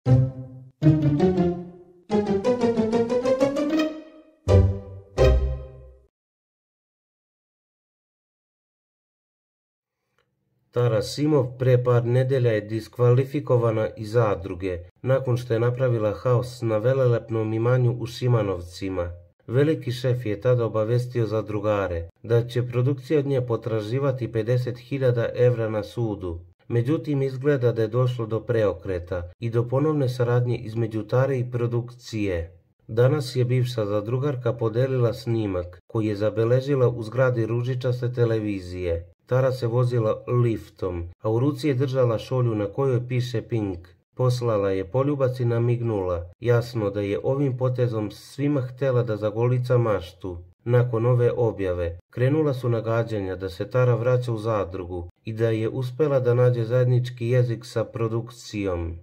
Simov pre par nedelja je diskvalifikovana iz zadruge, nakon što je napravila haos na velelepnom imanju u Šimanovcima. Veliki šef je tada obavestio zadrugare da će produkcija od nje potraživati 50.000 evra na sudu. Međutim, izgleda da je došlo do preokreta i do ponovne saradnje između Tare i produkcije. Danas je bivša zadrugarka podelila snimak koji je zabeležila u zgradi ružičaste televizije. Tara se vozila liftom, a u ruci je držala šolju na kojoj piše Pink. Poslala je poljubac i namignula. Jasno da je ovim potezom svima htjela da zagolica maštu. Nakon ove objave, krenula su nagađanja da se Tara vraća u zadrugu i da je uspela da nađe zajednički jezik sa produkcijom.